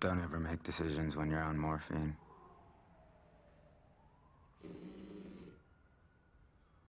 Don't ever make decisions when you're on morphine.